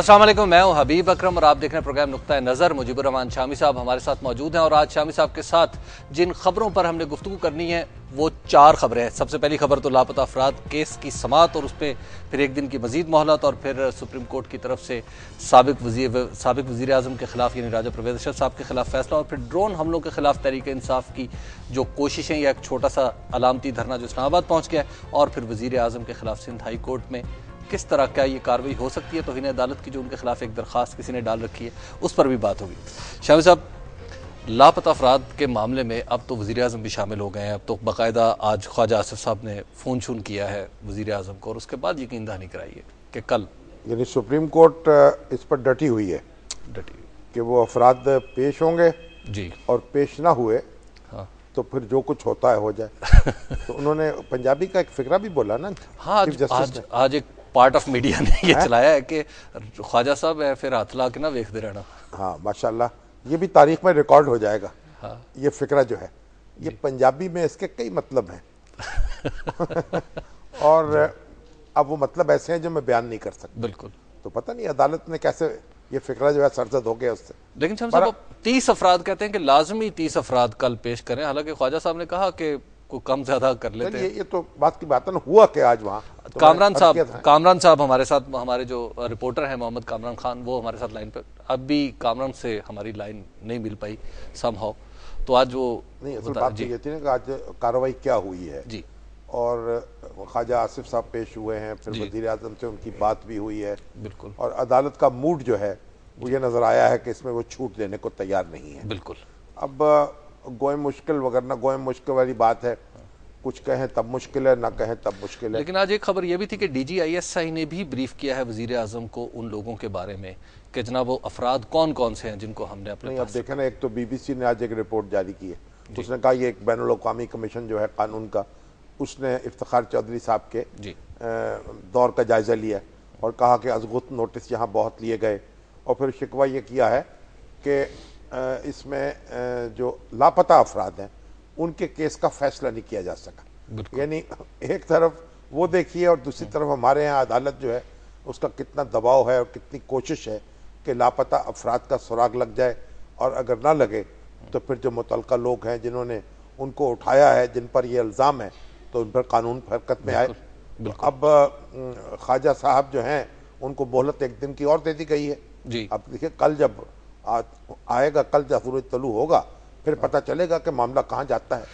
असल मैं हूं हबीब अक्रम और आप देख रहे हैं प्रोग्राम नुकता नज़र मुजीबरहमान शामी साहब हमारे साथ मौजूद हैं और आज शामी साहब के साथ जिन खबरों पर हमने गुफ्तु करनी है वो चार खबरें हैं सबसे पहली खबर तो लापता अफराद केस की समात और उस पर फिर एक दिन की मजीद मोहलत और फिर सुप्रीम कोर्ट की तरफ से सबक वजी सबक वजी अजम के खिलाफ यानी राजा प्रवेद साहब के खिलाफ फैसला और फिर ड्रोन हमलों के खिलाफ तहरीक इंसाफ की जो कोशिशें या एक छोटा सा अलामती धरना जो इस्लामाबाद पहुँच गया और फिर वजी अजम के खिलाफ सिंध हाई कोर्ट में किस तरह का ये कार्रवाई हो सकती है तो इन्हें अदालत की जो उनके खिलाफ एक दरख्वास्त किसी ने डाल रखी है उस पर भी बात होगी शाम साहब लापता अफराद के मामले में अब तो वज़ी अजम भी शामिल हो गए हैं अब तो बाकायदा आज ख्वाजा आसफ साहब ने फ़ोन छून किया है वज़ी अजम को और उसके बाद यकीन दहानी कराई है कि कल यानी सुप्रीम कोर्ट इस पर डटी हुई है डटी कि वो अफराद पेश होंगे जी और पेश ना हुए हाँ। तो फिर जो कुछ होता है हो जाए तो उन्होंने पंजाबी का एक फिक्रा भी बोला ना हाँ आज, आज, आज एक ਪਾਰਟ ਆਫ ਮੀਡੀਆ ਨੇ ਇਹ चलाया है कि ख्वाजा साहब है फिर हाथ ला के ना देखते रहना हाँ माशाल्लाह ये भी तारीख में रिकॉर्ड हो जाएगा हाँ ये फिक्रा जो है ये पंजाबी में इसके कई मतलब हैं और अब वो मतलब ऐसे हैं जो मैं बयान नहीं कर सकता बिल्कुल तो पता नहीं अदालत ने कैसे ये फिक्रा जो है सरजद हो गया उससे लेकिन तीस अफराद कहते हैं कि लाजमी तीस अफराद कल पेश करें हालांकि ख्वाजा साहब ने कहा कि को कम ज्यादा कर लेते हैं ये, तो बात की बात है हुआ क्या आज वहाँ तो कामरान साहब कामरान साहब हमारे साथ हमारे जो रिपोर्टर हैं मोहम्मद कामरान खान वो हमारे साथ लाइन पर अब भी कामरान से हमारी लाइन नहीं मिल पाई समहाउ तो आज वो नहीं असल बात तो ये थी ना कि आज कार्रवाई क्या हुई है जी और ख्वाजा आसिफ साहब पेश हुए हैं फिर वजीर आजम से उनकी बात भी हुई है बिल्कुल और अदालत का मूड जो है मुझे नज़र आया है कि इसमें वो छूट देने को तैयार नहीं है बिल्कुल अब गोए मुश्किल वगैरह गोए मुश्किल वाली बात है कुछ कहें तब मुश्किल है ना कहें तब मुश्किल है लेकिन आज एक खबर यह भी थी कि D G I S I ने भी ब्रीफ किया है वजीर अजम को उन लोगों के बारे में कि जनाब वो अफराद कौन कौन से हैं जिनको हमने अपने आप देखें ना एक तो बी बी सी ने आज एक रिपोर्ट जारी की है उसने कहा ये एक बैन अवी कमीशन जो है कानून का उसने इफ्तार चौधरी साहब के दौर का जायज़ा लिया और कहा कि अजगुत नोटिस यहाँ बहुत लिए गए और फिर शिकवा ये किया है कि इसमें जो लापता अफराद हैं उनके केस का फैसला नहीं किया जा सका यानी एक तरफ वो देखिए और दूसरी तरफ हमारे यहाँ अदालत जो है उसका कितना दबाव है और कितनी कोशिश है कि लापता अफराद का सुराग लग जाए और अगर ना लगे तो फिर जो मुतल लोग हैं जिन्होंने उनको उठाया है जिन पर ये इल्ज़ाम है तो उन पर कानून हरकत में आए अब ख्वाजा साहब जो हैं उनको मोहलत एक दिन की और दे दी गई है अब देखिए कल जब आएगा कल जब सूरज तलु होगा फिर पता चलेगा कि मामला कहाँ जाता है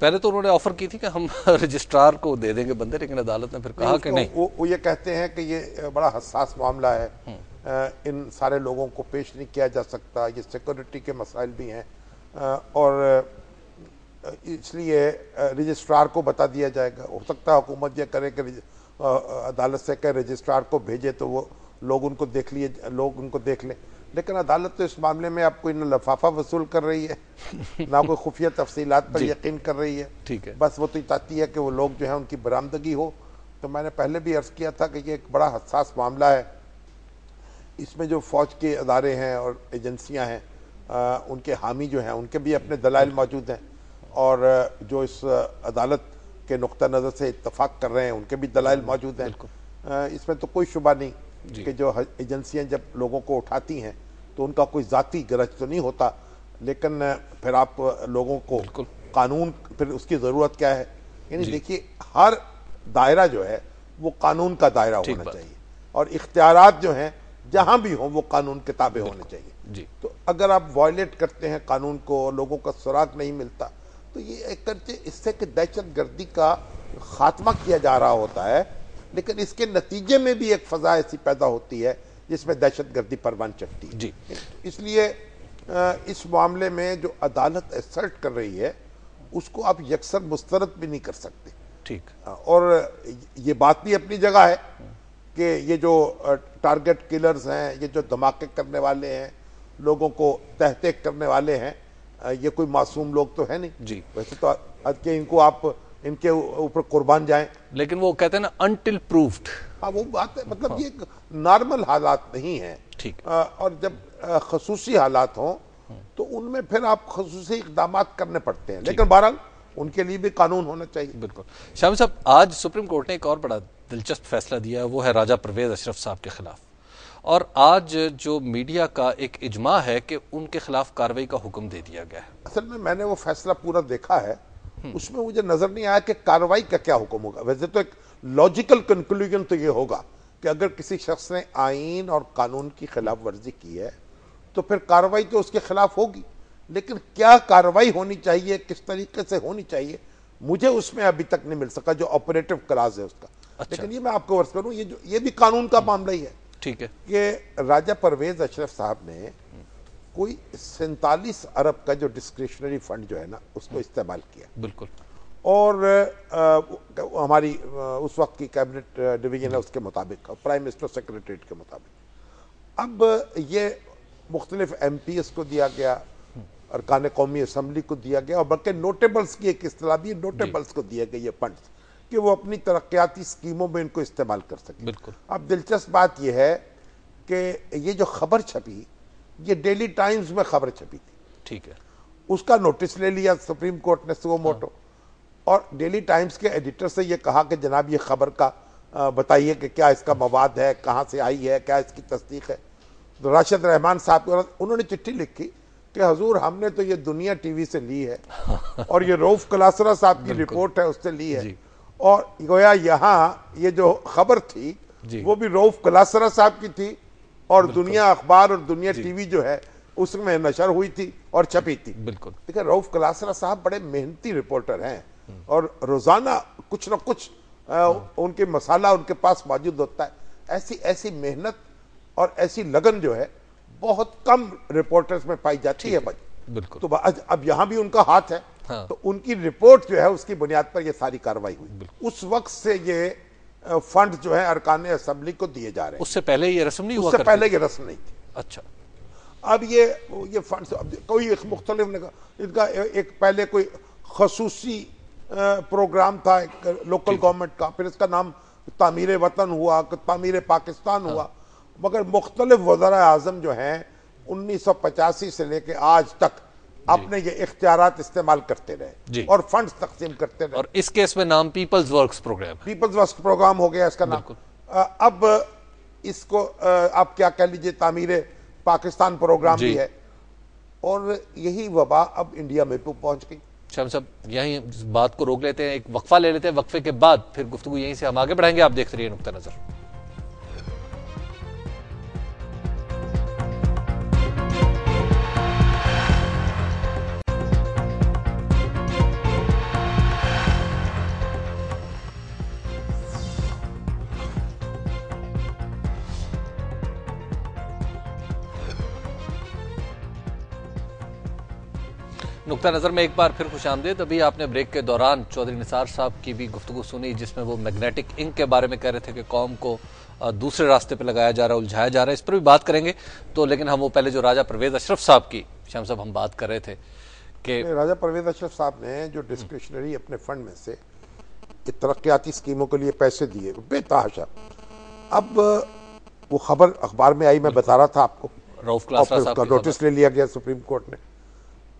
पहले तो उन्होंने ऑफर की थी कि हम रजिस्ट्रार को दे देंगे बंदे लेकिन अदालत ने फिर कहा कि नहीं वो, वो ये कहते हैं कि ये बड़ा हसास मामला है हम्म। इन सारे लोगों को पेश नहीं किया जा सकता ये सिक्योरिटी के मसाइल भी हैं और इसलिए रजिस्ट्रार को बता दिया जाएगा हो सकता है हुकूमत ये करे कि अदालत से कहे रजिस्ट्रार को भेजे तो वो लोग उनको देख लिए लोग उनको देख लें लेकिन अदालत तो इस मामले में आपको ना लफाफा वसूल कर रही है ना कोई खुफिया तफसीत पर यकीन कर रही है ठीक है बस वो तो चाहती है कि वो लोग जो है उनकी बरामदगी हो तो मैंने पहले भी अर्ज़ किया था कि ये एक बड़ा हसास मामला है इसमें जो फ़ौज के अदारे हैं और एजेंसियां हैं आ, उनके हामी जो हैं उनके भी अपने दलाइल मौजूद हैं और जो इस अदालत के नुक़ नज़र से इतफाक़ कर रहे हैं उनके भी दलाइल मौजूद हैं इसमें तो कोई शुबा नहीं कि जो एजेंसियां जब लोगों को उठाती हैं तो उनका कोई ज़ाती गरज तो नहीं होता लेकिन फिर आप लोगों को कानून फिर उसकी ज़रूरत क्या है यानी देखिए हर दायरा जो है वो कानून का दायरा होना चाहिए और इख्तियार जो हैं जहाँ भी हों वो कानून किताबें होने चाहिए जी तो अगर आप वॉयलेट करते हैं कानून को लोगों का सुराग नहीं मिलता तो ये एक करते इससे कि दहशत गर्दी का खात्मा किया जा रहा होता है लेकिन इसके नतीजे में भी एक फजा ऐसी पैदा होती है जिसमें दहशत गर्दी परवान चढ़ती है जी इसलिए इस मामले में जो अदालत एसर्ट कर रही है उसको आप यकसर मुस्तरद भी नहीं कर सकते ठीक और ये बात भी अपनी जगह है कि ये जो टारगेट किलर्स हैं ये जो धमाके करने वाले हैं लोगों को तहतेक करने वाले हैं ये कोई मासूम लोग तो है नहीं जी वैसे तो के इनको आप इनके ऊपर कुर्बान जाए लेकिन वो कहते हैं ना अनटिल प्रूफ्ड हाँ वो बात है मतलब हाँ। ये नॉर्मल हालात नहीं है ठीक आ, और जब खसूसी हालात हों तो उनमें फिर आप खसूस इकदाम करने पड़ते हैं लेकिन बहरहाल उनके लिए भी कानून होना चाहिए बिल्कुल शाम साहब आज सुप्रीम कोर्ट ने एक और बड़ा दिलचस्प फैसला दिया है वो है राजा परवेज अशरफ साहब के खिलाफ और आज जो मीडिया का एक इजमा है कि उनके खिलाफ कार्रवाई का हुक्म दे दिया गया है असल में मैंने वो फैसला पूरा देखा है हम्म। उसमें मुझे नजर नहीं आया कि कार्रवाई का क्या हुक्म होगा वैसे तो एक लॉजिकल कंक्लूजन तो ये होगा कि अगर किसी शख्स ने आइन और कानून की खिलाफ वर्जी की है तो फिर कार्रवाई तो उसके खिलाफ होगी लेकिन क्या कार्रवाई होनी चाहिए किस तरीके से होनी चाहिए मुझे उसमें अभी तक नहीं मिल सका जो ऑपरेटिव क्लास है उसका अच्छा। लेकिन ये मैं आपको वर्ष करूँ ये जो ये भी कानून का मामला ही है ठीक है कि राजा परवेज अशरफ साहब ने कोई सैंतालीस अरब का जो डिस्क्रिशनरी फंड जो है ना उसको इस्तेमाल किया बिल्कुल और आ, हमारी उस वक्त की कैबिनेट डिवीजन है उसके मुताबिक प्राइम मिनिस्टर सेक्रेटरीट के मुताबिक अब ये मुख्तलिफ एम पी एस को दिया गया अरकान कौमी असम्बली को दिया गया और बल्कि नोटेबल्स की एक इतला भी नोटेबल्स को दिए गए ये फंड कि वो अपनी तरक्याती स्कीमों में इनको इस्तेमाल कर सकें अब दिलचस्प बात यह है कि ये जो खबर छपी ये डेली टाइम्स में खबर छपी थी ठीक है उसका नोटिस ले लिया सुप्रीम कोर्ट ने सो मोटो हाँ। और डेली टाइम्स के एडिटर से ये कहा कि जनाब ये खबर का बताइए कि क्या इसका मवाद है कहाँ से आई है क्या इसकी तस्दीक है तो राशिद रहमान साहब के उन्होंने चिट्ठी लिखी कि हजूर हमने तो ये दुनिया टीवी से ली है और ये रोफ कलासरा साहब की रिपोर्ट है उससे ली है और गोया यहाँ ये जो खबर थी वो भी रोफ कलासरा साहब की थी और दुनिया अखबार और दुनिया टीवी जो है उसमें नशर हुई थी और छपी थी बिल्कुल देखिए रऊफ कलासरा साहब बड़े मेहनती रिपोर्टर हैं और रोजाना कुछ ना कुछ आ, हाँ। उनके मसाला उनके पास मौजूद होता है ऐसी ऐसी मेहनत और ऐसी लगन जो है बहुत कम रिपोर्टर्स में पाई जाती है बिल्कुल तो अब यहाँ भी उनका हाथ है हाँ। तो उनकी रिपोर्ट जो है उसकी बुनियाद पर यह सारी कार्रवाई हुई उस वक्त से ये फंड जो है अरकान असम्बली को दिए जा रहे हैं उससे पहले ये रस्म नहीं उससे पहले ये रस्म नहीं थी अच्छा अब ये ये फंड कोई मुख्तलिफ ने इनका एक पहले कोई खसूसी प्रोग्राम था एक लोकल गवर्नमेंट का फिर इसका नाम तामीर वतन हुआ तामीर पाकिस्तान हाँ। हुआ मगर मुख्तलिफ वजर अजम जो हैं उन्नीस सौ पचासी से लेकर आज तक अपने ये इख्तियार इस्तेमाल करते रहे और फंड तकसीम करते रहे और इस केस में नाम peoples work programme peoples work programme हो गया इसका नाम अब इसको आप क्या कह लीजिए तामीर पाकिस्तान प्रोग्राम भी है और यही वबा अब इंडिया में तो पहुंच गई शाम साहब यहीं बात को रोक लेते हैं एक वक्फा ले लेते हैं वक्फे के बाद फिर गुफ्तु यहीं से हम आगे बढ़ाएंगे आप देखते हैं नुकता नजर नुकता नज़र में एक बार फिर खुश आमदेद अभी आपने ब्रेक के दौरान चौधरी निसार साहब की भी गुफ्तु सुनी जिसमें वो मैग्नेटिक इंक के बारे में कह रहे थे कि कौम को दूसरे रास्ते पर लगाया जा रहा है उलझाया जा रहा है इस पर भी बात करेंगे तो लेकिन हम वो पहले जो राजा परवेज अशरफ साहब की शाम साहब हम बात कर रहे थे कि राजा परवेज अशरफ साहब ने जो डिस्क्रिप्शनरी अपने फंड में से तरक्याती स्कीमों के लिए पैसे दिए बेताहाशा अब वो खबर अखबार में आई मैं बता रहा था आपको नोटिस ले लिया गया सुप्रीम कोर्ट ने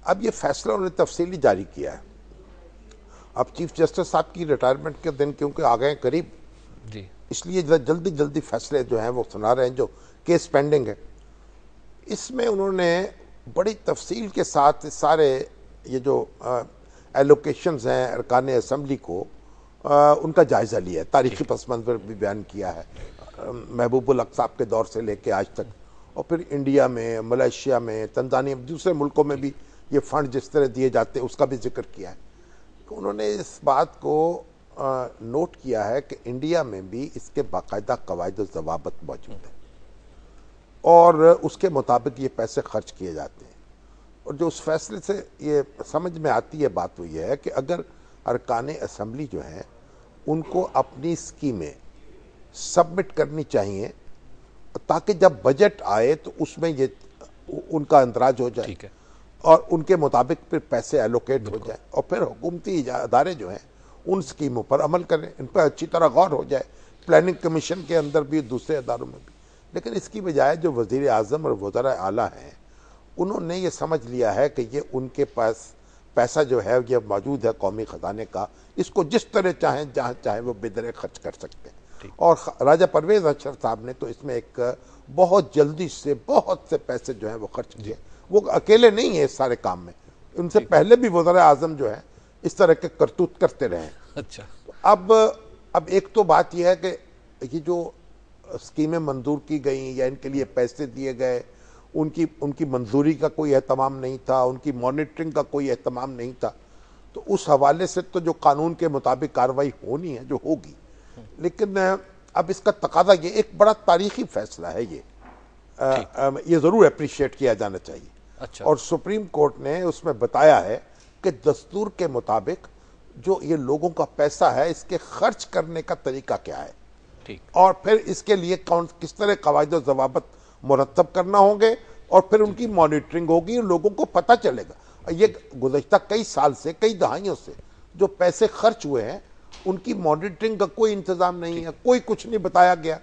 अब ये फैसला उन्होंने तफसीली जारी किया है अब चीफ जस्टिस साहब की रिटायरमेंट के दिन क्योंकि आ गए करीब जी इसलिए जल्दी जल्दी फैसले जो हैं वो सुना रहे हैं जो केस पेंडिंग है इसमें उन्होंने बड़ी तफसील के साथ सारे ये जो एलोकेशन हैं अरकान असम्बली को आ, उनका जायज़ा लिया है तारीखी पस पर भी बयान किया है महबूबुल हक साहब के दौर से लेके आज तक और फिर इंडिया में मलेशिया में तंजानिया दूसरे मुल्कों में भी ये फंड जिस तरह दिए जाते हैं उसका भी जिक्र किया है तो उन्होंने इस बात को आ, नोट किया है कि इंडिया में भी इसके बाकायदा कवायद जवाबत मौजूद है और उसके मुताबिक ये पैसे खर्च किए जाते हैं और जो उस फैसले से ये समझ में आती है बात वो ये है कि अगर अरकान असम्बली जो हैं उनको अपनी स्कीमें सबमिट करनी चाहिए ताकि जब बजट आए तो उसमें ये उनका अंदराज हो जाए और उनके मुताबिक फिर पैसे एलोकेट हो जाए और फिर हुकूमती अदारे जो हैं उन स्कीमों पर अमल करें इन पर अच्छी तरह गौर हो जाए प्लानिंग कमीशन के अंदर भी दूसरे अदारों में भी लेकिन इसकी बजाय जो वज़ी अजम और वज़रा आला हैं उन्होंने ये समझ लिया है कि ये उनके पास पैसा जो है यह मौजूद है कौमी ख़जाने का इसको जिस तरह चाहें जहाँ चाहें वो बेदरे खर्च कर सकते हैं और राजा परवेज़ अक्षर साहब ने तो इसमें एक बहुत जल्दी से बहुत से पैसे जो हैं वो खर्च किए वो अकेले नहीं है इस सारे काम में उनसे पहले भी वजर आजम जो है इस तरह के करतूत करते रहे अच्छा अब अब एक तो बात यह है कि ये जो स्कीमें मंजूर की गई या इनके लिए पैसे दिए गए उनकी उनकी मंजूरी का कोई अहतमाम नहीं था उनकी मॉनिटरिंग का कोई अहतमाम नहीं था तो उस हवाले से तो जो कानून के मुताबिक कार्रवाई होनी है जो होगी लेकिन अब इसका तकाजा ये एक बड़ा तारीखी फैसला है ये आ, आ, ये ज़रूर अप्रिशिएट किया जाना चाहिए अच्छा और सुप्रीम कोर्ट ने उसमें बताया है कि दस्तूर के मुताबिक जो ये लोगों का पैसा है इसके खर्च करने का तरीका क्या है ठीक और फिर इसके लिए कौन किस तरह कवायद जवाबत मुरतब करना होंगे और फिर उनकी मॉनिटरिंग होगी लोगों को पता चलेगा ये गुजशत कई साल से कई दहाइयों से जो पैसे खर्च हुए हैं उनकी मॉनिटरिंग का कोई इंतज़ाम नहीं है कोई कुछ नहीं बताया गया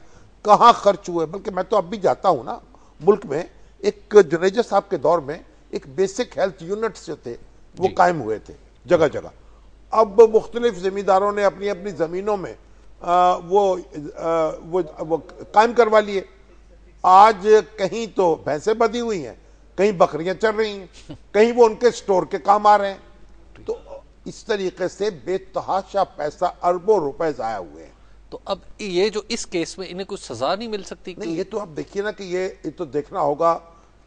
कहाँ खर्च हुए बल्कि मैं तो अब भी जाता हूँ ना मुल्क में एक जुनेजा साहब के दौर में एक बेसिक हेल्थ यूनिट्स जो थे वो कायम हुए थे जगह जगह अब मुख्तलिफ जमींदारों ने अपनी अपनी ज़मीनों में आ, वो आ, वो वो कायम करवा लिए आज कहीं तो भैंसें बधी हुई हैं कहीं बकरियां चल रही हैं कहीं वो उनके स्टोर के काम आ रहे हैं तो इस तरीके से बेतहाशा पैसा अरबों रुपए ज़ाया हुए हैं तो अब ये जो इस केस में इन्हें कुछ सज़ा नहीं मिल सकती नहीं ये तो आप देखिए ना कि ये, ये तो देखना होगा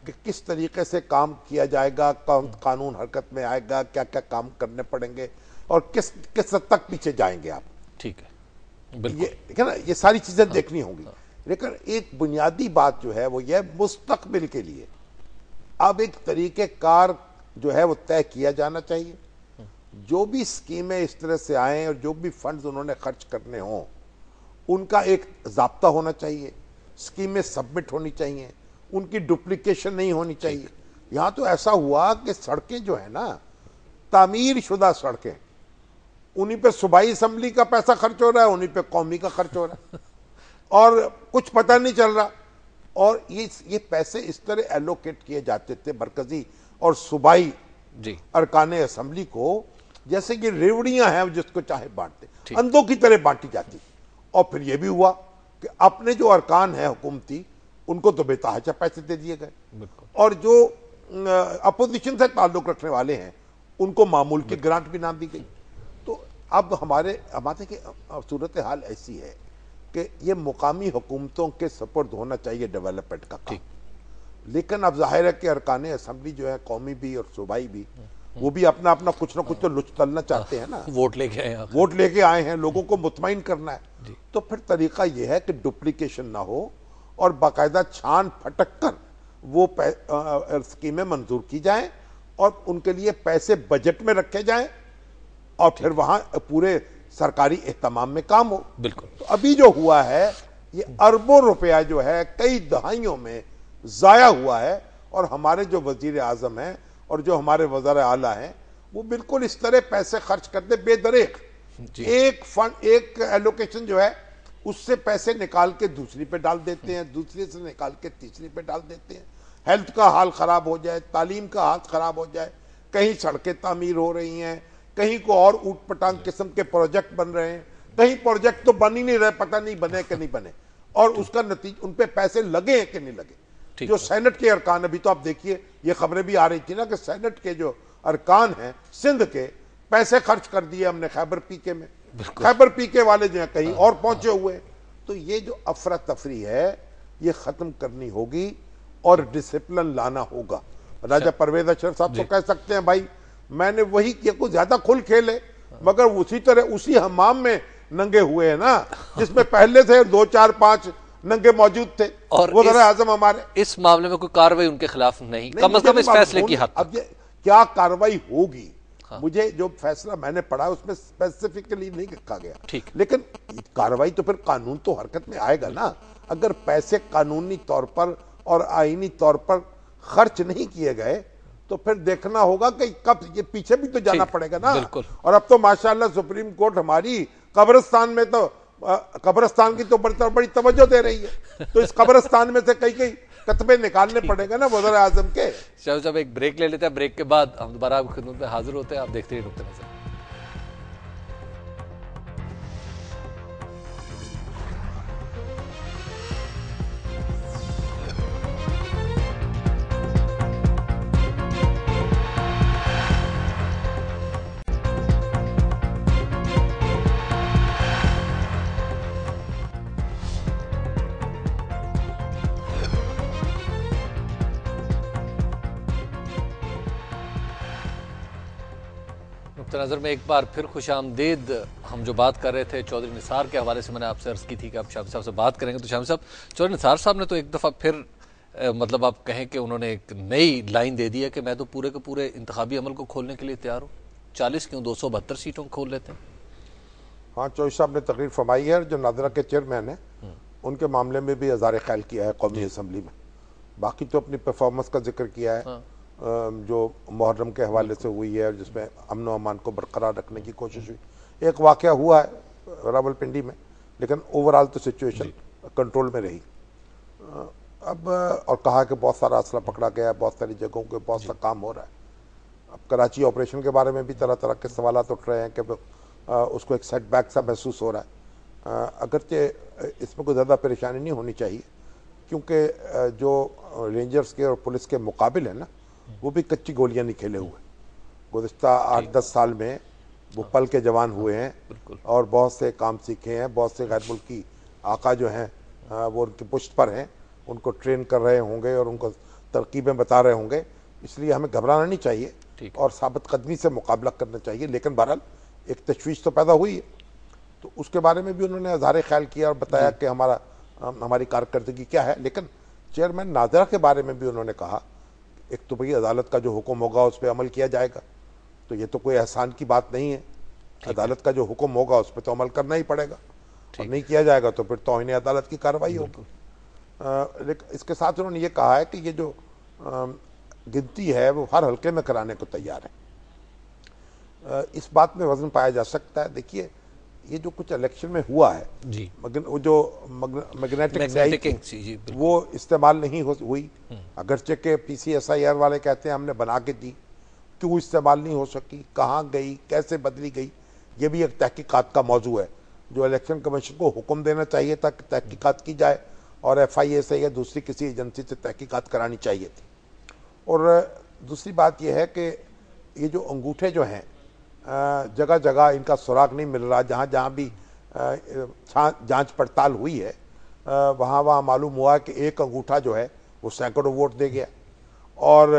कि किस तरीके से काम किया जाएगा कौन हम्म। कानून हरकत में आएगा क्या क्या काम करने पड़ेंगे और किस किस हद तक पीछे जाएंगे आप ठीक है ये ना ये सारी चीजें हाँ, देखनी होंगी हाँ। लेकिन एक बुनियादी बात जो है वो यह मुस्तकबिल के लिए अब एक तरीके कार जो है वो तय किया जाना चाहिए हम्म। जो भी स्कीमें इस तरह से आए और जो भी फंड्स उन्होंने खर्च करने हों उनका एक जबता होना चाहिए स्कीमें सबमिट होनी चाहिए उनकी डुप्लीकेशन नहीं होनी चाहिए यहाँ तो ऐसा हुआ कि सड़कें जो है ना तामीर शुदा सड़कें उन्हीं पे सूबाई असम्बली का पैसा खर्च हो रहा है उन्हीं पे कौमी का खर्च हो रहा है और कुछ पता नहीं चल रहा और ये ये पैसे इस तरह एलोकेट किए जाते थे मरकजी और सूबाई जी अरकान असम्बली को जैसे कि रेवड़ियां हैं जिसको चाहे बांटते अंधों की तरह बांटी जाती और फिर यह भी हुआ कि अपने जो अरकान है हुकूमती उनको तो बेतहाशा पैसे दे दिए गए और जो अपोजिशन से ताल्लुक रखने वाले हैं उनको मामूल की ग्रांट भी ना दी गई तो अब हमारे हमारे की सूरत हाल ऐसी है कि ये मुकामी हुकूमतों के सपोर्ट होना चाहिए डेवलपमेंट का काम लेकिन अब जाहिर है कि अरकान असम्बली जो है कौमी भी और सूबाई भी हम्म। वो भी अपना अपना कुछ ना कुछ तो लुच तलना चाहते हैं ना वोट लेके आए वोट लेके आए हैं लोगों को मुतमिन करना है तो फिर तरीका यह है कि डुप्लीकेशन ना हो और बाकायदा छान फटक कर वो स्कीमें मंजूर की जाएं और उनके लिए पैसे बजट में रखे जाएं और फिर वहाँ पूरे सरकारी अहतमाम में काम हो बिल्कुल तो अभी जो हुआ है ये अरबों रुपया जो है कई दहाइयों में ज़ाया हुआ है और हमारे जो वजीर आजम हैं और जो हमारे वजार आला हैं वो बिल्कुल इस तरह पैसे खर्च करते बेदरेक एक फंड एक एलोकेशन जो है उससे पैसे निकाल के दूसरी पे डाल देते हैं दूसरे से निकाल के तीसरी पे डाल देते हैं हेल्थ का हाल ख़राब हो जाए तालीम का हाल ख़राब हो जाए कहीं सड़कें तामीर हो रही हैं कहीं को और ऊट पटांग किस्म के प्रोजेक्ट बन रहे हैं कहीं प्रोजेक्ट तो बन ही नहीं रहे पता नहीं बने कि नहीं बने और उसका नतीजा उन पर पैसे लगे हैं कि नहीं लगे जो सैनट के अरकान अभी तो आप देखिए ये खबरें भी आ रही थी ना कि सैनट के जो अरकान हैं सिंध के पैसे खर्च कर दिए हमने खैबर पीके में खैबर पीके वाले जो है कहीं हाँ। और पहुंचे हुए तो ये जो अफरा तफरी है ये खत्म करनी होगी और डिसिप्लिन लाना होगा राजा अच्छा। परवेज अशरफ साहब तो कह सकते हैं भाई मैंने वही किया कुछ ज्यादा खुल खेले मगर उसी तरह उसी हमाम में नंगे हुए हैं ना जिसमें पहले से दो चार पांच नंगे मौजूद थे और वो इस, आजम हमारे इस मामले में कोई कार्रवाई उनके खिलाफ नहीं, नहीं कम से कम इस फैसले की हक अब ये क्या कार्रवाई होगी हाँ। मुझे जो फैसला मैंने पढ़ा उसमें स्पेसिफिकली नहीं रखा गया ठीक लेकिन कार्रवाई तो फिर कानून तो हरकत में आएगा ना अगर पैसे कानूनी तौर पर और आईनी तौर पर खर्च नहीं किए गए तो फिर देखना होगा कि कब ये पीछे भी तो जाना पड़ेगा ना और अब तो माशाल्लाह सुप्रीम कोर्ट हमारी कब्रस्तान में तो कब्रस्तान की तो बड़ी बड़ी तवज्जो दे रही है तो इस कब्रस्तान में से कई कई कतबे निकालने पड़ेंगे ना वजर आजम के शाह जब एक ब्रेक ले लेते हैं ब्रेक के बाद हम दोबारा खिदमत में हाजिर होते हैं आप देखते ही नुकते नजर नज़र में एक बार फिर खुश आमदीद हम जो बात कर रहे थे चौधरी निसार के हवाले से मैंने आपसे अर्ज़ की थी कि आप शामी साहब से बात करेंगे तो शामी साहब चौधरी निसार साहब ने तो एक दफ़ा फिर मतलब आप कहें कि उन्होंने एक नई लाइन दे दी है कि मैं तो पूरे के पूरे इंतबी अमल को खोलने के लिए तैयार हूँ चालीस क्यों दो सौ बहत्तर सीटों को खोल लेते हैं हाँ चौधरी साहब ने तकरीर फरमाई है जो नादरा के चेयरमैन हैं हम्म। उनके मामले में भी हजार ख्याल किया है कौमी असम्बली में बाकी तो अपनी परफॉर्मेंस का जिक्र किया है हाँ। जो मुहर्रम के हवाले से हुई है जिसमें अमन अमान को बरकरार रखने की कोशिश हुई एक वाक़ हुआ है रावलपिंडी में लेकिन ओवरऑल तो सिचुएशन कंट्रोल में रही अब और कहा कि बहुत सारा असला पकड़ा गया है बहुत सारी जगहों के बहुत सा काम हो रहा है अब कराची ऑपरेशन के बारे में भी तरह तरह के सवाल उठ रहे हैं कि उसको एक सेटबैक सा महसूस हो रहा है अगरचे इसमें कोई ज़्यादा परेशानी नहीं होनी चाहिए क्योंकि जो रेंजर्स के और पुलिस के मुकाबले हैं ना वो भी कच्ची गोलियां नहीं खेले हुए गुजशत आठ दस साल में वो हाँ। पल के जवान हुए हैं और बहुत से काम सीखे हैं बहुत से गैर मुल्की आका जो हैं हाँ, वो उनकी पुष्ट पर हैं उनको ट्रेन कर रहे होंगे और उनको तरकीबें बता रहे होंगे इसलिए हमें घबराना नहीं चाहिए और साबित कदमी से मुकाबला करना चाहिए लेकिन बहरहाल एक तशवीश तो पैदा हुई है तो उसके बारे में भी उन्होंने अजहार ख्याल किया और बताया कि हमारा हमारी कारकर्दगी क्या है लेकिन चेयरमैन नाजरा के बारे में भी उन्होंने कहा एक तो भाई अदालत का जो हुक्म होगा उस पर अमल किया जाएगा तो ये तो कोई एहसान की बात नहीं है अदालत का जो हुक्म होगा उस पर तो अमल करना ही पड़ेगा और नहीं किया जाएगा तो फिर इन्हें तो अदालत की कार्रवाई होगी इसके साथ उन्होंने ये कहा है कि ये जो गिनती है वो हर हल्के में कराने को तैयार है इस बात में वजन पाया जा सकता है देखिए ये जो कुछ इलेक्शन में हुआ है जी मगन, वो जो मैग्नेटिक वो इस्तेमाल नहीं हो हुई हम्म। अगरचे के पीसीएसआईआर वाले कहते हैं हमने बना के दी क्यों इस्तेमाल नहीं हो सकी कहाँ गई कैसे बदली गई ये भी एक तहकीकात का मौजू है जो इलेक्शन कमीशन को हुक्म देना चाहिए था कि तहकीकात की जाए और एफ आई ए से या दूसरी किसी एजेंसी से तहकीकात करानी चाहिए थी और दूसरी बात यह है कि ये जो अंगूठे जो हैं जगह जगह इनका सुराग नहीं मिल रहा जहाँ जहाँ भी जांच पड़ताल हुई है वहाँ वहाँ मालूम हुआ कि एक अंगूठा जो है वो सैकड़ों वोट दे गया और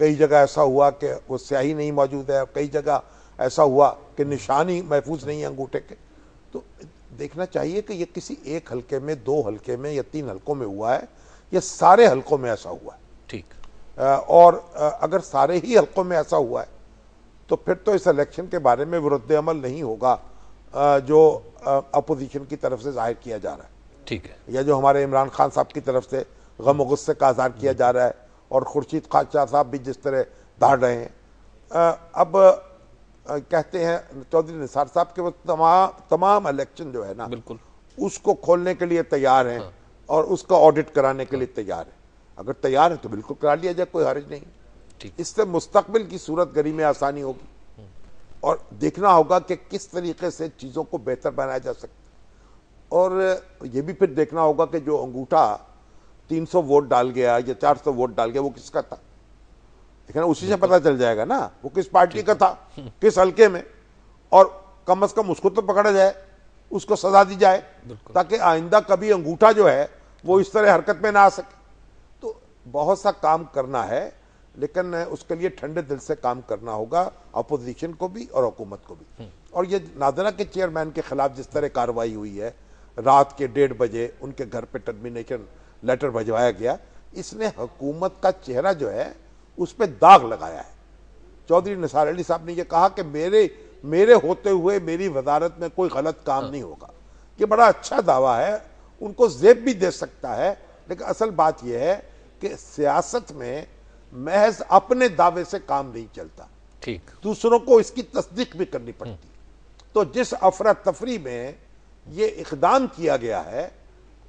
कई जगह ऐसा हुआ कि वो स्याही नहीं मौजूद है कई जगह ऐसा हुआ कि निशानी महफूज नहीं है अंगूठे के तो देखना चाहिए कि ये किसी एक हलके में दो हलके में या तीन हलकों में हुआ है या सारे हलकों में ऐसा हुआ है ठीक और अगर सारे ही हलकों में ऐसा हुआ है तो फिर तो इस इलेक्शन के बारे में विरुद्ध अमल नहीं होगा जो अपोजिशन की तरफ से जाहिर किया जा रहा है ठीक है या जो हमारे इमरान खान साहब की तरफ से गम गुस्से का आज़ार किया जा रहा है और खुर्शीद खान शाह साहब भी जिस तरह धार रहे हैं अब कहते हैं चौधरी निसार साहब के वो तमाम तमाम इलेक्शन जो है ना बिल्कुल उसको खोलने के लिए तैयार हैं हाँ। और उसका ऑडिट कराने के लिए तैयार है अगर तैयार है तो बिल्कुल करा लिया जाए कोई हर्ज नहीं इससे मुस्तबिल की सूरत गरी में आसानी होगी और देखना होगा कि किस तरीके से चीज़ों को बेहतर बनाया जा सकता और ये भी फिर देखना होगा कि जो अंगूठा 300 वोट डाल गया या 400 वोट डाल गया वो किसका था देखना उसी से पता चल जाएगा ना वो किस पार्टी का था किस हल्के में और कम अज कम उसको तो पकड़ा जाए उसको सजा दी जाए ताकि आइंदा कभी अंगूठा जो है वो इस तरह हरकत में ना आ सके तो बहुत सा काम करना है लेकिन उसके लिए ठंडे दिल से काम करना होगा अपोजिशन को भी और हुकूमत को भी हम्म। और ये नादरा के चेयरमैन के खिलाफ जिस तरह कार्रवाई हुई है रात के डेढ़ बजे उनके घर पे टर्मिनेशन लेटर भिजवाया गया इसने हुकूमत का चेहरा जो है उस पर दाग लगाया है चौधरी निसार अली साहब ने यह कहा कि मेरे मेरे होते हुए मेरी वजारत में कोई गलत काम हाँ। नहीं होगा ये बड़ा अच्छा दावा है उनको जेब भी दे सकता है लेकिन असल बात यह है कि सियासत में महज अपने दावे से काम नहीं चलता ठीक दूसरों को इसकी तस्दीक भी करनी हम्म। पड़ती तो जिस अफरा तफरी में ये इकदाम किया गया है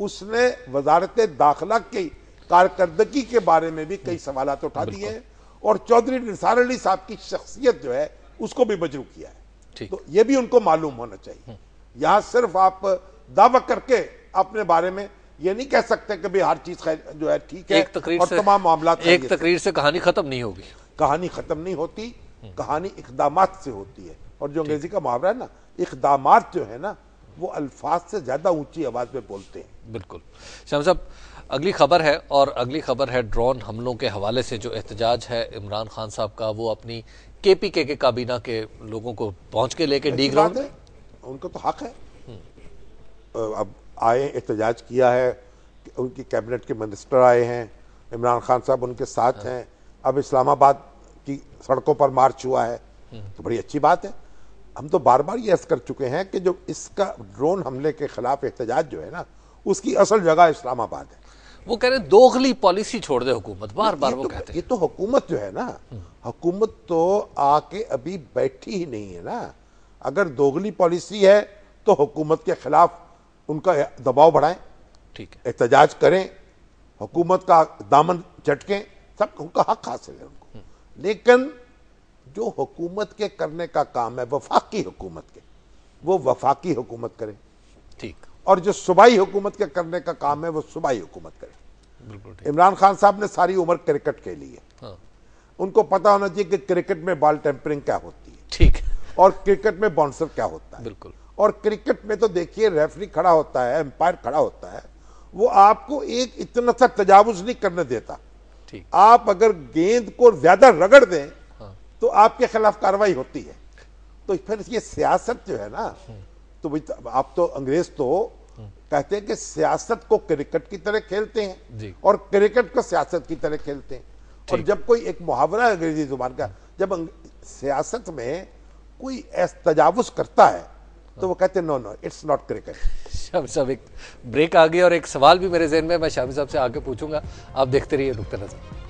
उसने वजारत दाखिला की कारकर्दगी के बारे में भी कई हम्म। सवाल उठा दिए हैं और चौधरी निसार अली साहब की शख्सियत जो है उसको भी मजरू किया है तो ये भी उनको मालूम होना चाहिए हम्म। यहां सिर्फ आप दावा करके अपने बारे में ये नहीं कह सकते कि भाई हर चीज जो है ठीक है तकरीर और तमाम मामला एक तकरीर से कहानी खत्म नहीं होगी कहानी खत्म नहीं होती कहानी इकदाम से होती है और जो अंग्रेजी का मुहावरा है ना इकदाम जो है ना वो अल्फाज से ज़्यादा ऊंची आवाज़ में बोलते हैं बिल्कुल श्याम साहब अगली खबर है और अगली खबर है ड्रोन हमलों के हवाले से जो एहतजाज है इमरान खान साहब का वो अपनी के पी के के काबीना के लोगों को पहुंच के लेके डी ग्राउंड उनको तो हक है हम्म। अब आए एहतजाज किया है उनकी कैबिनेट के मिनिस्टर आए हैं इमरान खान साहब उनके साथ हैं अब इस्लामाबाद की सड़कों पर मार्च हुआ है तो बड़ी अच्छी बात है हम तो बार बार ये अर्ज कर चुके हैं कि जो इसका ड्रोन हमले के खिलाफ एहतजाज जो है ना उसकी असल जगह इस्लामाबाद है वो कह रहे हैं दोगली पॉलिसी छोड़ दे हुकूमत बार बार वो तो, कहते हैं ये तो हुकूमत जो है ना हुकूमत तो आके अभी बैठी ही नहीं है ना अगर दोगली पॉलिसी है तो हुकूमत के खिलाफ उनका दबाव बढ़ाएं ठीक है एहतजाज करें हुकूमत का दामन चटकें सब उनका हक हासिल है उनको हम्म। लेकिन जो हुकूमत के करने का काम है वफाकी हुकूमत के वो वफाकी हुकूमत करें ठीक और जो सूबाई हुकूमत के करने का काम है वो सूबाई हुकूमत करे इमरान खान साहब ने सारी उम्र क्रिकेट खेली है हाँ। उनको पता होना चाहिए कि क्रिकेट में बॉल टेम्परिंग क्या होती है ठीक और क्रिकेट में बाउंसर क्या होता है बिल्कुल और क्रिकेट में तो देखिए रेफरी खड़ा होता है एम्पायर खड़ा होता है वो आपको एक इतना सा तजावुज नहीं करने देता ठीक आप अगर गेंद को ज्यादा रगड़ दें हाँ। तो आपके खिलाफ कार्रवाई होती है तो फिर ये सियासत जो है ना हम्म। तो, तो आप तो अंग्रेज तो हम्म। कहते हैं कि सियासत को क्रिकेट की तरह खेलते हैं और क्रिकेट को सियासत की तरह खेलते हैं और जब कोई एक मुहावरा अंग्रेजी जुबान का जब सियासत में कोई तजावुज करता है तो वो कहते no no it's not cricket Shami साहब एक ब्रेक आ गया और एक सवाल भी मेरे जहन में मैं शामी साहब से आगे पूछूंगा आप देखते रहिए रुकते नजर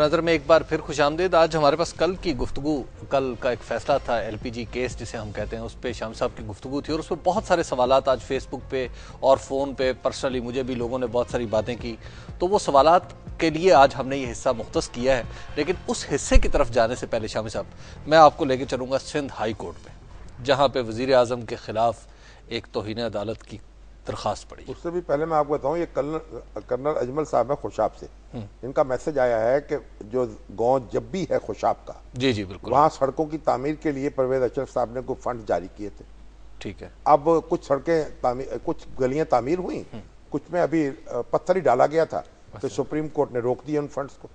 नज़र में एक बार फिर खुश आमदेद आज हमारे पास कल की गुफ्तु कल का एक फैसला था एल पी जी केस जिसे हम कहते हैं उस पर शाम साहब की गुफ्तु थी और उस पर बहुत सारे सवाल आज फेसबुक पे और फ़ोन पे पर्सनली मुझे भी लोगों ने बहुत सारी बातें की तो वो सवाल के लिए आज हमने ये हिस्सा मुख्त किया है लेकिन उस हिस्से की तरफ जाने से पहले शामी साहब मैं आपको लेके चलूँगा सिंध हाई कोर्ट में जहाँ पर वज़ी अजम के ख़िलाफ़ एक तोहन अदालत की दरखास्त पड़ी उससे भी पहले मैं आपको बताऊँ ये कर्नल कर्नल अजमल साहब है खुशाब से हम्म। इनका मैसेज आया है कि जो गांव जब भी है खुशाब का जी जी बिल्कुल वहाँ सड़कों की तामीर के लिए परवेज अशरफ साहब ने कुछ फंड जारी किए थे ठीक है अब कुछ सड़कें कुछ गलियाँ तामीर हुई हम्म। कुछ में अभी पत्थर ही डाला गया था तो अच्छा। सुप्रीम कोर्ट ने रोक दिया उन फंड को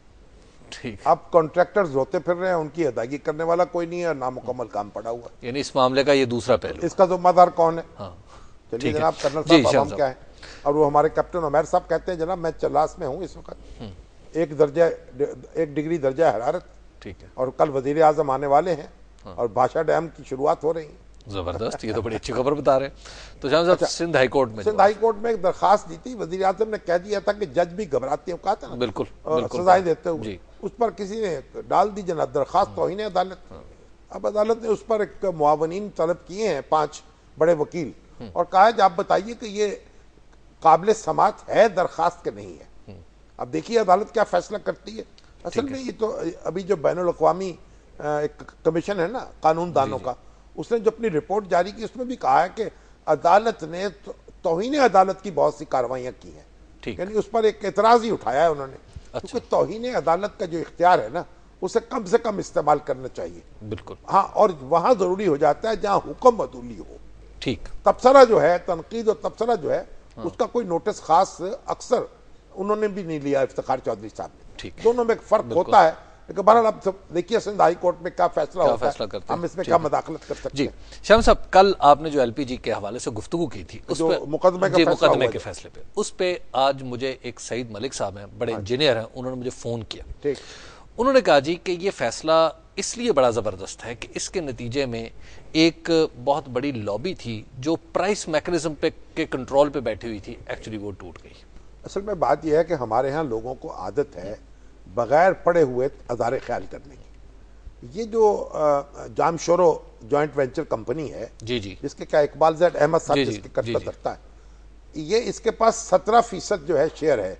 ठीक अब कॉन्ट्रैक्टर्स रोते फिर रहे हैं उनकी अदायगी करने वाला कोई नहीं है नामुकम्मल काम पड़ा हुआ यानी इस मामले का ये दूसरा पहलू इसका जिम्मेदार कौन है हाँ। चलिए जनाब कर्नल साहब हम क्या है और वो हमारे कैप्टन उमैर साहब कहते हैं जनाब मैं चलास में हूँ इस वक्त हम्म। एक दर्जा एक डिग्री दर्जा हरारत ठीक है और कल वजीर आजम आने वाले हैं हाँ। और भाषा डैम की शुरुआत हो रही है जबरदस्त ये तो बड़ी अच्छी खबर बता रहे हैं तो शाम साहब अच्छा, सिंध हाई कोर्ट में सिंध हाई कोर्ट में एक दरखास्त दी थी वजीर आजम ने कह दिया था कि जज भी घबराते हैं कहा था ना बिल्कुल, बिल्कुल सजाएं देते हुए उस पर किसी ने डाल दी जना दरखास्त तो ही हाँ। नहीं अदालत हाँ। अब अदालत ने उस पर एक मुआवनीन तलब किए हैं पांच बड़े वकील और कहा कि आप बताइए कि ये काबिल समाज है दरखास्त के नहीं है हम्म। अब देखिए अदालत क्या फैसला करती है असल में ये तो अभी जो बैन अवी एक कमीशन है ना कानून दानों का उसने जो अपनी रिपोर्ट जारी की उसमें भी कहा है कि अदालत ने तो, तोहिन अदालत की बहुत सी कार्रवाइयाँ की हैं यानी उस पर एक एतराज ही उठाया है उन्होंने अच्छा। क्योंकि तोहिन अदालत का जो इख्तियार है ना उसे कम से कम इस्तेमाल करना चाहिए बिल्कुल हाँ और वहाँ ज़रूरी हो जाता है जहाँ हुक्म अदूली हो ठीक तबसरा जो है तनकीद और तबसरा जो है उसका कोई नोटिस खास अक्सर उन्होंने भी नहीं लिया इफ्तार चौधरी साहब ने ठीक दोनों में फर्क होता है लेकिन बहरहाल देखिए सिंध हाई कोर्ट में क्या फैसला क्या फैसला करते हम इसमें क्या मदाखलत कर सकते जी श्याम साहब कल आपने जो एलपीजी के हवाले से गुफ्तु की थी उस मुकदमे का मुकदमे के फैसले पे उस आज मुझे एक सईद मलिक साहब हैं बड़े हाँ इंजीनियर हैं उन्होंने मुझे फ़ोन किया ठीक उन्होंने कहा जी कि ये फैसला इसलिए बड़ा ज़बरदस्त है कि इसके नतीजे में एक बहुत बड़ी लॉबी थी जो प्राइस मैकेनिज्म पे के कंट्रोल पे बैठी हुई थी एक्चुअली वो टूट गई असल में बात यह है कि हमारे यहाँ लोगों को आदत है बगैर पड़े हुए अदार ख्याल करने की ये जो जामशोरो जॉइंट वेंचर कंपनी है जी जी जिसके क्या इकबाल जैद अहमद साहब जिसके करता करता है ये इसके पास सत्रह फीसद जो है शेयर है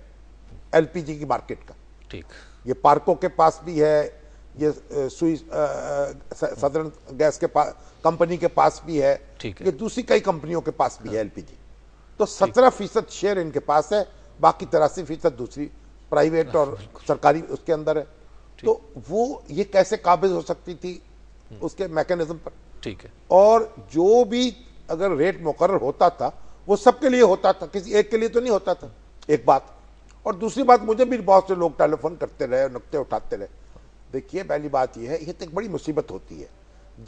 एलपीजी की मार्केट का ठीक ये पार्कों के पास भी है ये सुई सदरन गैस के पास कंपनी के पास भी है ठीक है ये दूसरी कई कंपनियों के पास भी है हाँ। एलपीजी तो सत्रह फीसद शेयर इनके पास है बाकी तिरासी फीसद दूसरी प्राइवेट और सरकारी उसके अंदर है तो वो ये कैसे काबिज हो सकती थी हम्म। उसके मैकेनिज्म पर ठीक है और जो भी अगर रेट मुकर होता था वो सबके लिए होता था किसी एक के लिए तो नहीं होता था एक बात और दूसरी बात मुझे भी बहुत से लोग टेलीफोन करते रहे नुकते उठाते रहे देखिए पहली बात यह है यह तो एक बड़ी मुसीबत होती है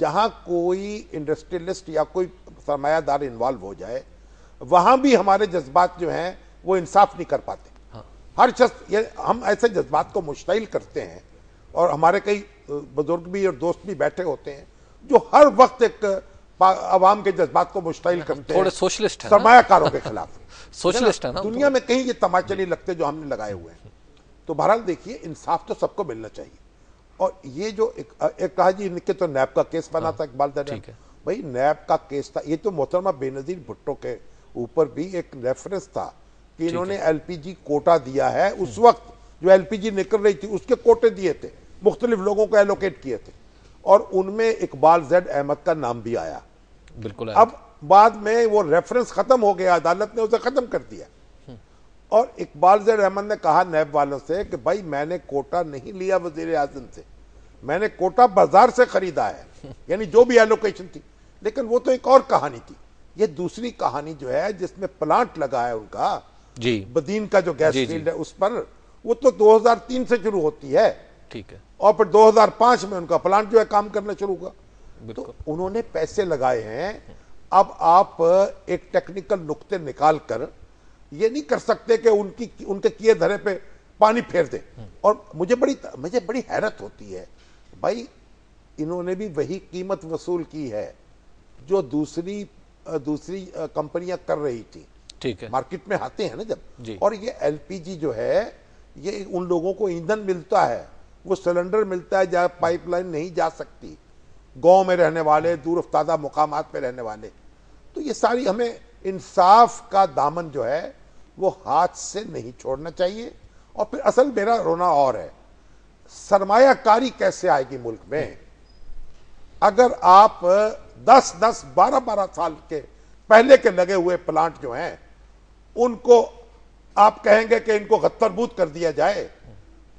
जहाँ कोई इंडस्ट्रियलिस्ट या कोई सरमायादार इन्वॉल्व हो जाए वहाँ भी हमारे जज्बात जो हैं वो इंसाफ नहीं कर पाते हाँ। हर शख्स ये हम ऐसे जज्बात को मुश्तिल करते हैं और हमारे कई बुजुर्ग भी और दोस्त भी बैठे होते हैं जो हर वक्त एक आवाम के जज्बात को मुश्तिल हाँ, करते थोड़े हैं सोशलिस्ट है सरमायाकारों के खिलाफ सोशलिस्ट है ना दुनिया में कहीं ये तमाचे नहीं लगते जो हमने लगाए हुए हैं तो बहरहाल देखिए इंसाफ तो सबको मिलना चाहिए और ये जो एक, एक कहा जी इनके तो नैब का केस बना हाँ। था इकबाल दर भाई नैब का केस था ये तो मोहतरमा बेनजीर भुट्टो के ऊपर भी एक रेफरेंस था कि इन्होंने एलपीजी कोटा दिया है उस वक्त जो एलपीजी निकल रही थी उसके कोटे दिए थे मुख्तलिफ लोगों को एलोकेट किए थे और उनमें इकबाल जैद अहमद का नाम भी आया बिल्कुल अब बाद में वो रेफरेंस खत्म हो गया अदालत ने उसे खत्म कर दिया और इकबाल जैर रहमान ने कहा नैब वालों से कि भाई मैंने कोटा नहीं लिया वजीर आजम से मैंने कोटा बाजार से खरीदा है यानी जो भी एलोकेशन थी लेकिन वो तो एक और कहानी थी ये दूसरी कहानी जो है जिसमें प्लांट लगा है उनका जी बदीन का जो गैस फील्ड है उस पर वो तो 2003 से शुरू होती है ठीक है और फिर 2005 में उनका प्लांट जो है काम करना शुरू हुआ तो उन्होंने पैसे लगाए हैं अब आप एक टेक्निकल नुकते निकाल कर ये नहीं कर सकते कि उनकी उनके किए धरे पे पानी फेर दे और मुझे बड़ी मुझे बड़ी हैरत होती है भाई इन्होंने भी वही कीमत वसूल की है जो दूसरी दूसरी कंपनियां कर रही थी ठीक है मार्केट में आते हैं ना जब और ये एलपीजी जो है ये उन लोगों को ईंधन मिलता है वो सिलेंडर मिलता है जहाँ पाइपलाइन नहीं जा सकती गांव में रहने वाले दूर अफ्तादा मुकाम पे रहने वाले तो ये सारी हमें इंसाफ का दामन जो है वो हाथ से नहीं छोड़ना चाहिए और फिर असल मेरा रोना और है सरमायाकारी कैसे आएगी मुल्क में अगर आप 10 10 12 12 साल के पहले के लगे हुए प्लांट जो हैं उनको आप कहेंगे कि इनको गत्तरबूत कर दिया जाए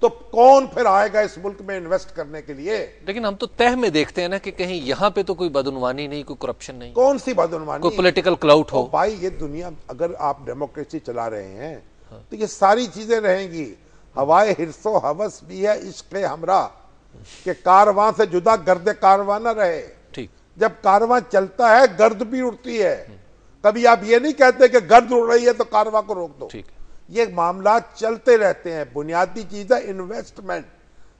तो कौन फिर आएगा इस मुल्क में इन्वेस्ट करने के लिए लेकिन हम तो तह में देखते हैं ना कि कहीं यहाँ पे तो कोई बदनवानी नहीं कोई करप्शन नहीं कौन सी बदनवानी कोई पॉलिटिकल क्लाउड हो तो भाई ये दुनिया अगर आप डेमोक्रेसी चला रहे हैं हाँ। तो ये सारी चीजें रहेंगी हवाए हिरसो हवस भी है इश्क हमरा के कारवां से जुदा गर्द कारवां ना रहे ठीक जब कारवां चलता है गर्द भी उड़ती है हम्म। कभी आप ये नहीं कहते कि गर्द उड़ रही है तो कारवां को रोक दो ठीक है ये मामला चलते रहते हैं बुनियादी चीज़ है इन्वेस्टमेंट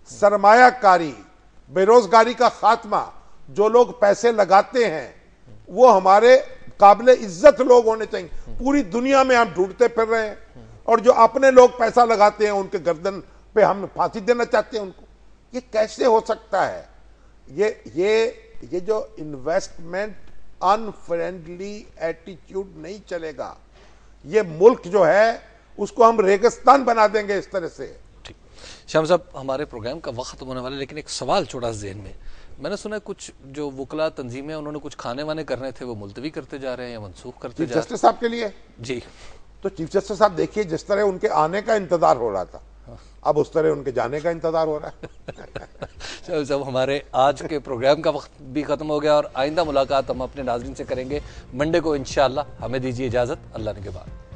सरमाकारी बेरोजगारी का खात्मा जो लोग पैसे लगाते हैं वो हमारे काबिल इज्जत लोग होने चाहिए पूरी दुनिया में हम ढूंढते फिर रहे हैं और जो अपने लोग पैसा लगाते हैं उनके गर्दन पे हम फांसी देना चाहते हैं उनको ये कैसे हो सकता है ये ये ये जो इन्वेस्टमेंट अनफ्रेंडली एटीट्यूड नहीं चलेगा ये मुल्क जो है उसको हम रेगिस्तान बना देंगे इस तरह से ठीक श्याम साहब हमारे प्रोग्राम का वक्त होने वाला है लेकिन एक सवाल छोड़ा जहन में मैंने सुना है कुछ जो वकला तंजीमें उन्होंने कुछ खाने वाने कर रहे थे वो मुलतवी करते जा रहे हैं या मनसूख करते जा जस्टिस साहब के लिए जी तो चीफ जस्टिस साहब देखिए जिस तरह उनके आने का इंतजार हो रहा था अब उस तरह उनके जाने का इंतजार हो रहा है सब हमारे आज के प्रोग्राम का वक्त भी ख़त्म हो गया और आइंदा मुलाकात हम अपने नाजरन से करेंगे मंडे को इन हमें दीजिए इजाज़त अल्लाह के बाद